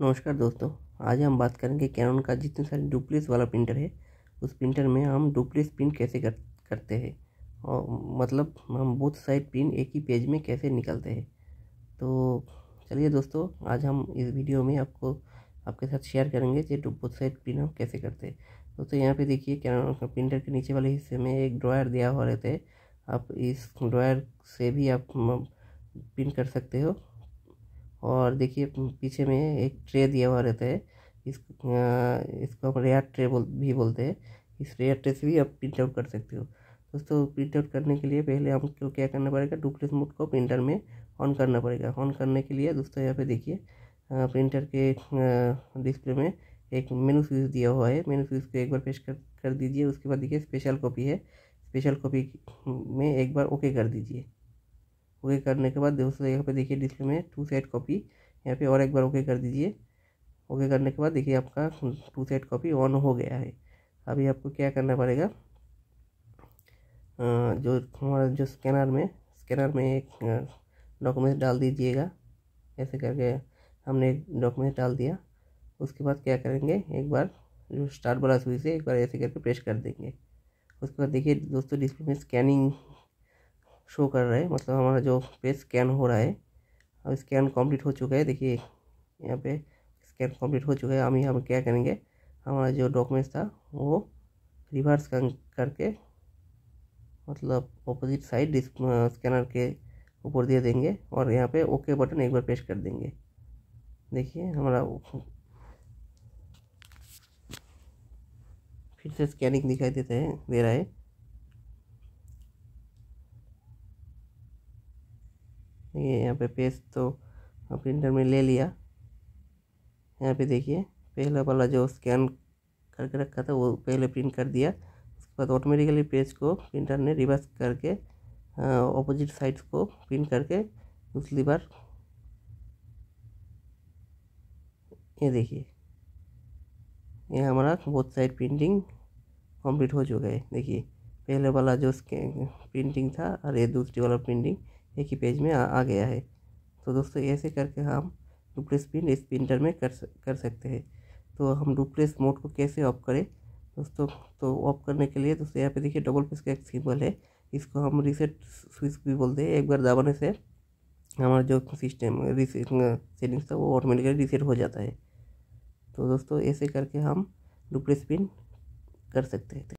नमस्कार दोस्तों आज हम बात करेंगे कैनन का जितने सारे डुप्लिस वाला प्रिंटर है उस प्रिंटर में हम डुप्लिस प्रिंट कैसे कर, करते हैं और मतलब हम बोथ साइड प्रिंट एक ही पेज में कैसे निकलते हैं तो चलिए दोस्तों आज हम इस वीडियो में आपको आपके साथ शेयर करेंगे कि बोथ साइड प्रिंट हम कैसे करते हैं दोस्तों यहाँ पर देखिए कैनन प्रिंटर के नीचे वाले हिस्से में एक ड्रायर दिया हुआ रहता है आप इस ड्रायर से भी आप प्रिंट कर सकते हो और देखिए पीछे में एक ट्रे दिया हुआ रहता है इस इसको हम रेयर ट्रे बोल भी बोलते हैं इस रेयर ट्रे से भी आप प्रिंट आउट कर सकते हो दोस्तों प्रिंट आउट करने के लिए पहले हमको क्या करना पड़ेगा डुप्लेस मोड को प्रिंटर में ऑन करना पड़ेगा ऑन करने के लिए दोस्तों यहाँ पे देखिए प्रिंटर के डिस्प्ले में एक मेनू स्विच दिया हुआ है मेनू स्विच को एक बार पेश कर कर दीजिए उसके बाद देखिए स्पेशल कॉपी है स्पेशल कॉपी में एक बार ओके कर दीजिए ओके करने के बाद दोस्तों यहाँ पे देखिए डिस्प्ले में टू साइड कॉपी यहाँ पे और एक बार ओके कर दीजिए ओके करने के बाद देखिए आपका टू साइड कॉपी ऑन हो गया है अभी आपको क्या करना पड़ेगा जो हमारा जो स्कैनर में स्कैनर में एक डॉक्यूमेंट डाल दीजिएगा ऐसे करके हमने एक डॉक्यूमेंट डाल दिया उसके बाद क्या करेंगे एक बार जो स्टार्ट वाला सुई से एक बार ऐसे करके प्रेस कर देंगे उसके बाद देखिए दोस्तों डिस्प्ले में स्कैनिंग शो कर रहा है मतलब हमारा जो पेज स्कैन हो रहा है अब स्कैन कंप्लीट हो चुका है देखिए यहाँ पे स्कैन कंप्लीट हो चुका है हम यहाँ पर क्या करेंगे हमारा जो डॉक्यूमेंट्स था वो रिवर्स करके मतलब अपोजिट साइड स्कैनर के ऊपर दे देंगे और यहाँ पे ओके बटन एक बार प्रेस कर देंगे देखिए हमारा फिर से स्कैनिंग दिखाई देते हैं दे रहा है ये यहाँ पे पेज तो प्रिंटर में ले लिया यहाँ पे देखिए पहला वाला जो स्कैन करके रखा था वो पहले प्रिंट कर दिया उसके बाद ऑटोमेटिकली पेज को प्रिंटर ने रिवर्स करके ऑपोजिट साइड को प्रिंट करके दूसरी बार ये देखिए ये हमारा बहुत साइड प्रिंटिंग कंप्लीट हो चुका है देखिए पहले वाला जो स्कैन प्रिंटिंग था और ये दूसरी वाला प्रिंटिंग एक ही पेज में आ, आ गया है तो दोस्तों ऐसे करके हम डुप्लेस प्रिंट इस प्रिंटर में कर कर सकते हैं तो हम डुप्लेस मोड को कैसे ऑफ करें दोस्तों तो ऑफ करने के लिए दोस्तों यहाँ पे देखिए डबल पेज का एक सिंबल है इसको हम रीसेट स्विच भी बोलते हैं एक बार दबाने से हमारा जो सिस्टम सेटिंग्स था वो ऑटोमेटिकली रीसेट हो जाता है तो दोस्तों ऐसे करके हम डुप्लेस प्रिंट कर सकते हैं